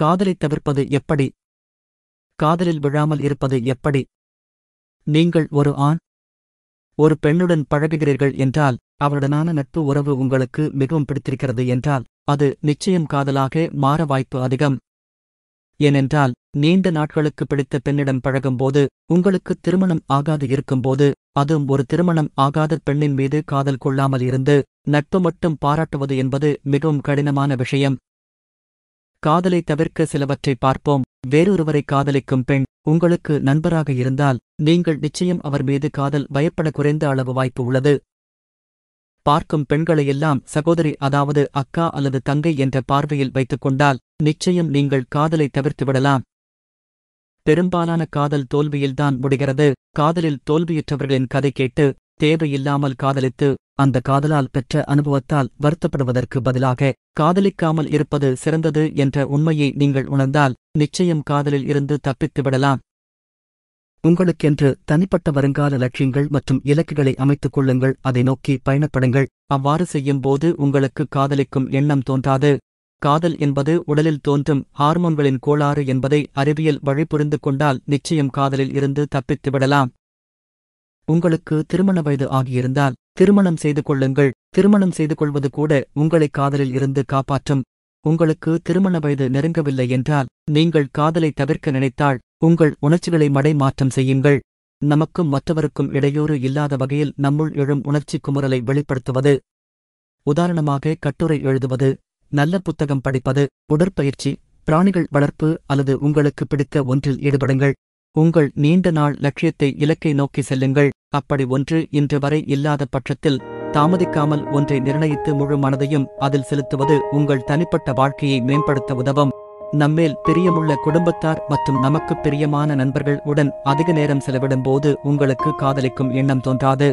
காதலை தவிர்ப்பது எப்படி காதலில் விழாமல் இருப்பது எப்படி நீங்கள் ஒரு ஆண் ஒரு பெண்ணுடன் பழகுகிறீர்கள் என்றால் அவருடனான நட்பு உறவு உங்களுக்கு மிகவும் பிடித்திருக்கிறது என்றால் அது நிச்சயம் காதலாக மாற வாய்ப்பு அதிகம் ஏனென்றால் நீண்ட நாட்களுக்கு பிடித்த பெண்ணிடம் பழகும்போது உங்களுக்கு திருமணம் ஆகாது இருக்கும்போது அதுவும் ஒரு திருமணம் ஆகாத பெண்ணின் மீது காதல் கொள்ளாமல் இருந்து நட்பு மட்டும் பாராட்டுவது என்பது மிகவும் கடினமான விஷயம் காதலை தவிர்க்க சிலவற்றை பார்ப்போம் வேறொருவரை காதலிக்கும் பெண் உங்களுக்கு நண்பராக இருந்தால் நீங்கள் நிச்சயம் அவர் மீது காதல் பயப்பட குறைந்த அளவு வாய்ப்பு உள்ளது பார்க்கும் பெண்களையெல்லாம் சகோதரி அதாவது அக்கா அல்லது தங்கை என்ற பார்வையில் வைத்துக் கொண்டால் நிச்சயம் நீங்கள் காதலை தவிர்த்துவிடலாம் பெரும்பாலான காதல் தோல்வியில்தான் முடிகிறது காதலில் தோல்வியுற்றவர்களின் கதை கேட்டு தேவையில்லாமல் காதலித்து அந்த காதலால் பெற்ற அனுபவத்தால் வருத்தப்படுவதற்கு பதிலாக காதலிக்காமல் இருப்பது சிறந்தது என்ற உண்மையை நீங்கள் உணர்ந்தால் நிச்சயம் காதலில் இருந்து தப்பித்து விடலாம் உங்களுக்கென்று தனிப்பட்ட வருங்கால லட்சியங்கள் மற்றும் இலக்குகளை அமைத்துக் கொள்ளுங்கள் அதை நோக்கி பயணப்படுங்கள் அவ்வாறு செய்யும் போது உங்களுக்கு காதலிக்கும் எண்ணம் தோன்றாது காதல் என்பது உடலில் தோன்றும் ஹார்மோன்களின் கோளாறு என்பதை அறிவியல் வழிபுரிந்து கொண்டால் நிச்சயம் காதலில் இருந்து தப்பித்து விடலாம் உங்களுக்கு திருமண வயது ஆகியிருந்தால் திருமணம் செய்து கொள்ளுங்கள் திருமணம் செய்து கொள்வது கூட உங்களை காதலில் இருந்து காப்பாற்றும் உங்களுக்கு திருமண வயது நெருங்கவில்லை என்றால் நீங்கள் காதலை தவிர்க்க நினைத்தால் உங்கள் உணர்ச்சிகளை மடை மாற்றம் செய்யுங்கள் நமக்கும் மற்றவருக்கும் இடையூறு இல்லாத வகையில் நம்முள் எழும் உணர்ச்சி குமுறலை வெளிப்படுத்துவது உதாரணமாக கட்டுரை எழுதுவது நல்ல புத்தகம் படிப்பது உடற்பயிற்சி பிராணிகள் வளர்ப்பு அல்லது உங்களுக்கு பிடித்த ஒன்றில் ஈடுபடுங்கள் உங்கள் நீண்ட நாள் லட்சியத்தை இலக்கை நோக்கி செல்லுங்கள் அப்படி ஒன்று இன்று வரை இல்லாத பட்சத்தில் தாமதிக்காமல் ஒன்றை நிர்ணயித்து முழு மனதையும் அதில் செலுத்துவது உங்கள் தனிப்பட்ட வாழ்க்கையை மேம்படுத்த உதவும் நம்மேல் பிரியமுள்ள குடும்பத்தார் மற்றும் நமக்கு பிரியமான நண்பர்கள் உடன் அதிக நேரம் செலவிடும் போது உங்களுக்கு காதலிக்கும் எண்ணம் தோன்றாது